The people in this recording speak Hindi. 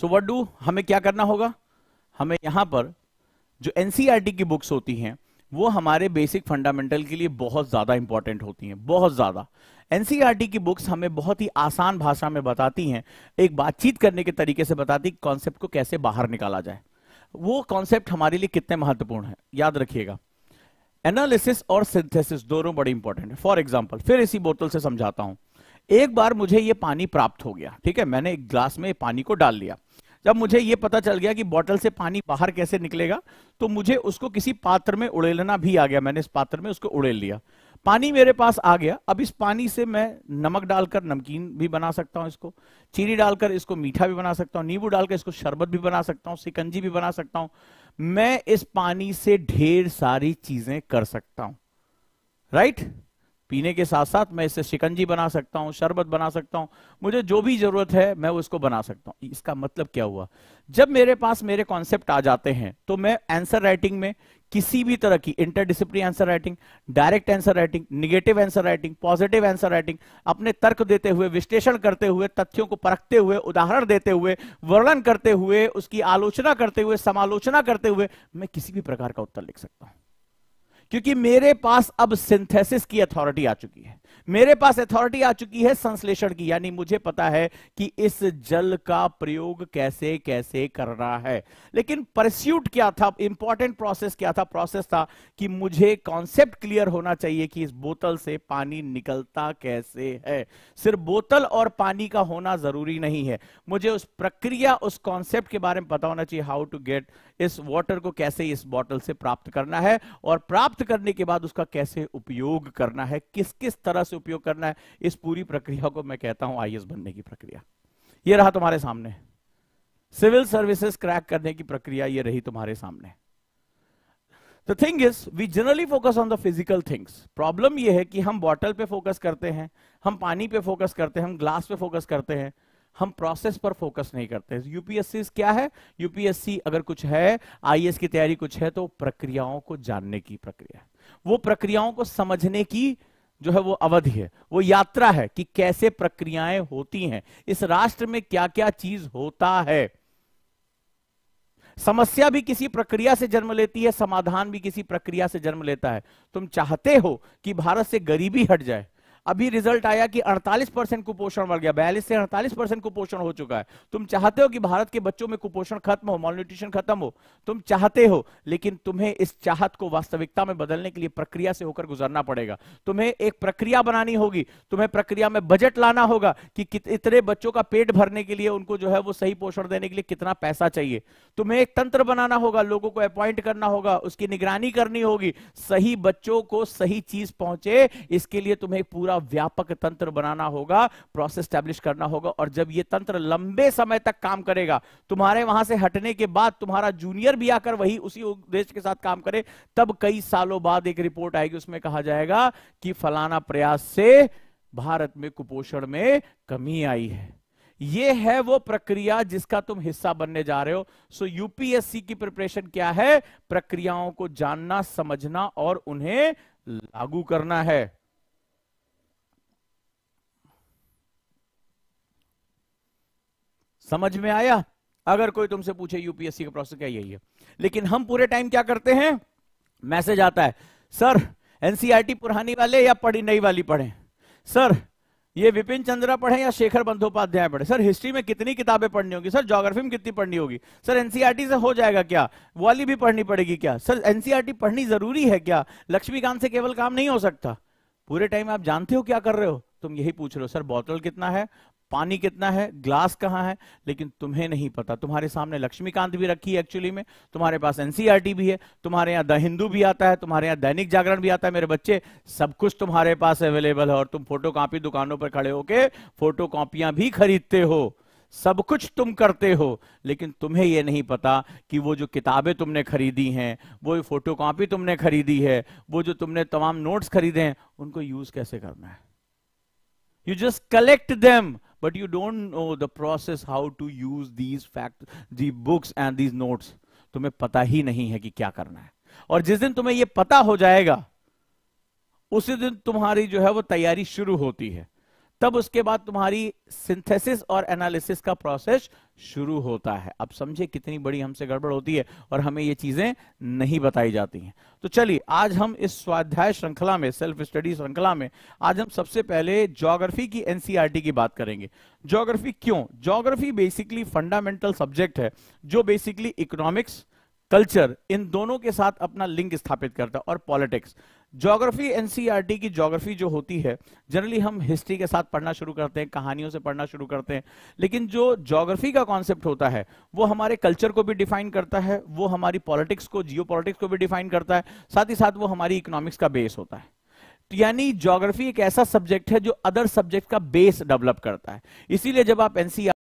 सो वट डू हमें क्या करना होगा हमें यहां पर जो एनसीईआरटी e की बुक्स होती हैं वो हमारे बेसिक फंडामेंटल के लिए बहुत ज्यादा इंपॉर्टेंट होती हैं बहुत ज्यादा एनसीईआरटी e की बुक्स हमें बहुत ही आसान भाषा में बताती हैं एक बातचीत करने के तरीके से बताती है कॉन्सेप्ट को कैसे बाहर निकाला जाए वो कॉन्सेप्ट हमारे लिए कितने महत्वपूर्ण है याद रखिएगा एनालिसिस और सिंथेसिस दोनों बड़े इंपॉर्टेंट है फॉर एग्जाम्पल फिर इसी बोतल से समझाता हूं एक बार मुझे ये पानी प्राप्त हो गया ठीक है मैंने एक ग्लास में पानी को डाल लिया जब मुझे ये पता चल गया कि बॉटल से पानी बाहर कैसे निकलेगा तो मुझे उसको किसी पात्र में उड़ेलना भी आ गया मैंने इस पात्र में उसको उड़ेल लिया पानी मेरे पास आ गया अब इस पानी से मैं नमक डालकर नमकीन भी बना सकता हूं इसको चीनी डालकर इसको मीठा भी बना सकता हूं नींबू डालकर इसको शरबत भी बना सकता हूं सिकंजी भी बना सकता हूं मैं इस पानी से ढेर सारी चीजें कर सकता हूं राइट right? पीने के साथ साथ मैं इससे शिकंजी बना सकता हूं शरबत बना सकता हूं मुझे जो भी जरूरत है मैं उसको बना सकता हूं इसका मतलब क्या हुआ जब मेरे पास मेरे कॉन्सेप्ट आ जाते हैं तो मैं आंसर राइटिंग में किसी भी तरह की interdisciplinary answer writing direct answer writing negative answer writing positive answer writing अपने तर्क देते हुए विश्लेषण करते हुए तथ्यों को परखते हुए उदाहरण देते हुए वर्णन करते हुए उसकी आलोचना करते हुए समालोचना करते हुए मैं किसी भी प्रकार का उत्तर लिख सकता हूं क्योंकि मेरे पास अब सिंथेसिस की अथॉरिटी आ चुकी है मेरे पास अथॉरिटी आ चुकी है संश्लेषण की यानी मुझे पता है कि इस जल का प्रयोग कैसे कैसे करना है लेकिन परस्यूट क्या था इंपॉर्टेंट प्रोसेस क्या था प्रोसेस था कि मुझे कॉन्सेप्ट क्लियर होना चाहिए कि इस बोतल से पानी निकलता कैसे है सिर्फ बोतल और पानी का होना जरूरी नहीं है मुझे उस प्रक्रिया उस कॉन्सेप्ट के बारे में पता होना चाहिए हाउ टू गेट इस वॉटर को कैसे इस बॉटल से प्राप्त करना है और प्राप्त करने के बाद उसका कैसे उपयोग करना है किस किस तरह तरह से उपयोग करना है इस पूरी प्रक्रिया को मैं कहता हूं आई बनने की प्रक्रिया ये रहा तुम्हारे सामने सिविल सर्विसेज क्रैक करने की प्रक्रिया ये रही तुम्हारे सामने the thing is we generally focus on the physical things problem ये है कि हम बॉटल पे फोकस करते हैं हम पानी पे फोकस करते हैं हम ग्लास पे फोकस करते हैं हम प्रोसेस पर फोकस नहीं करते यूपीएससी क्या है यूपीएससी अगर कुछ है आईएएस की तैयारी कुछ है तो प्रक्रियाओं को जानने की प्रक्रिया वो प्रक्रियाओं को समझने की जो है वो अवधि है वो यात्रा है कि कैसे प्रक्रियाएं होती हैं इस राष्ट्र में क्या क्या चीज होता है समस्या भी किसी प्रक्रिया से जन्म लेती है समाधान भी किसी प्रक्रिया से जन्म लेता है तुम चाहते हो कि भारत से गरीबी हट जाए अभी रिजल्ट आया कि 48 परसेंट कुपोषण बढ़ गया बयालीस से 48 परसेंट कुपोषण हो चुका है तुम चाहते हो कि भारत के बच्चों में कुपोषण खत्म हो मॉल न्यूट्रिशन खत्म हो तुम चाहते हो लेकिन तुम्हें इस चाहत को वास्तविकता में बदलने के लिए प्रक्रिया से होकर गुजरना पड़ेगा तुम्हें एक प्रक्रिया बनानी होगी तुम्हें प्रक्रिया में बजट लाना होगा कि इतने बच्चों का पेट भरने के लिए उनको जो है वो सही पोषण देने के लिए कितना पैसा चाहिए तुम्हें एक तंत्र बनाना होगा लोगों को अपॉइंट करना होगा उसकी निगरानी करनी होगी सही बच्चों को सही चीज पहुंचे इसके लिए तुम्हें पूरा पूरा व्यापक तंत्र बनाना होगा प्रोसेस स्टैब्लिश करना होगा और जब ये तंत्र लंबे समय तक काम करेगा तुम्हारे वहां से हटने के बाद तुम्हारा जूनियर भी आकर वही उसी उद्देश्य के साथ काम करे तब कई सालों बाद एक रिपोर्ट आएगी उसमें कहा जाएगा कि फलाना प्रयास से भारत में कुपोषण में कमी आई है ये है वो प्रक्रिया जिसका तुम हिस्सा बनने जा रहे हो सो यूपीएससी की प्रिपरेशन क्या है प्रक्रियाओं को जानना समझना और उन्हें लागू करना है समझ में आया अगर कोई तुमसे पूछे यूपीएससी का प्रोसेस क्या यही है लेकिन हम पूरे टाइम क्या करते हैं मैसेज आता है सर एनसीईआरटी e पुरानी वाले या पढ़ी नई वाली पढ़े सर ये विपिन चंद्रा पढ़े या शेखर बंदोपाध्याय पढ़े सर हिस्ट्री में कितनी किताबें पढ़नी होगी सर जोग्राफी में कितनी पढ़नी होगी सर एनसीईआरटी e से हो जाएगा क्या वाली भी पढ़नी पड़ेगी क्या सर एनसीईआरटी e पढ़नी जरूरी है क्या लक्ष्मीकांत से केवल काम नहीं हो सकता पूरे टाइम आप जानते हो क्या कर रहे हो तुम यही पूछ रहे हो सर बोतल कितना है पानी कितना है ग्लास कहाँ है लेकिन तुम्हें नहीं पता तुम्हारे सामने लक्ष्मीकांत भी रखी है एक्चुअली में तुम्हारे पास एनसीईआरटी e भी है तुम्हारे यहाँ द हिंदू भी आता है तुम्हारे यहाँ दैनिक जागरण भी आता है मेरे बच्चे सब कुछ तुम्हारे पास अवेलेबल है और तुम फोटो दुकानों पर खड़े होके फोटो भी खरीदते हो सब कुछ तुम करते हो लेकिन तुम्हें यह नहीं पता कि वो जो किताबें तुमने खरीदी हैं वो फोटोकॉपी तुमने खरीदी है वो जो तुमने तमाम नोट्स खरीदे हैं उनको यूज कैसे करना है you just collect them but you don't know the process how to use these fact the books and these notes tumhe pata hi nahi hai ki kya karna hai aur jis din tumhe ye pata ho jayega usi din tumhari jo hai wo taiyari shuru hoti hai तब उसके बाद तुम्हारी सिंथेसिस और एनालिसिस का प्रोसेस शुरू होता है अब समझे कितनी बड़ी हमसे गड़बड़ होती है और हमें ये चीजें नहीं बताई जाती हैं तो चलिए आज हम इस स्वाध्याय श्रृंखला में सेल्फ स्टडी श्रृंखला में आज हम सबसे पहले ज्योग्राफी की एनसीईआरटी e की बात करेंगे ज्योग्राफी क्यों ज्योग्राफी बेसिकली फंडामेंटल सब्जेक्ट है जो बेसिकली इकोनॉमिक्स कल्चर इन दोनों के साथ अपना लिंक स्थापित करता है और पॉलिटिक्स जोग्राफी एनसीईआरटी e की जोग्राफी जो होती है जनरली हम हिस्ट्री के साथ पढ़ना शुरू करते हैं कहानियों से पढ़ना शुरू करते हैं लेकिन जो जोग्राफी का कॉन्सेप्ट होता है वो हमारे कल्चर को भी डिफाइन करता है वो हमारी पॉलिटिक्स को जियो को भी डिफाइन करता है साथ ही साथ वो हमारी इकोनॉमिक्स का बेस होता है यानी ज्योग्राफी एक ऐसा सब्जेक्ट है जो अदर सब्जेक्ट का बेस डेवलप करता है इसीलिए जब आप एनसीआर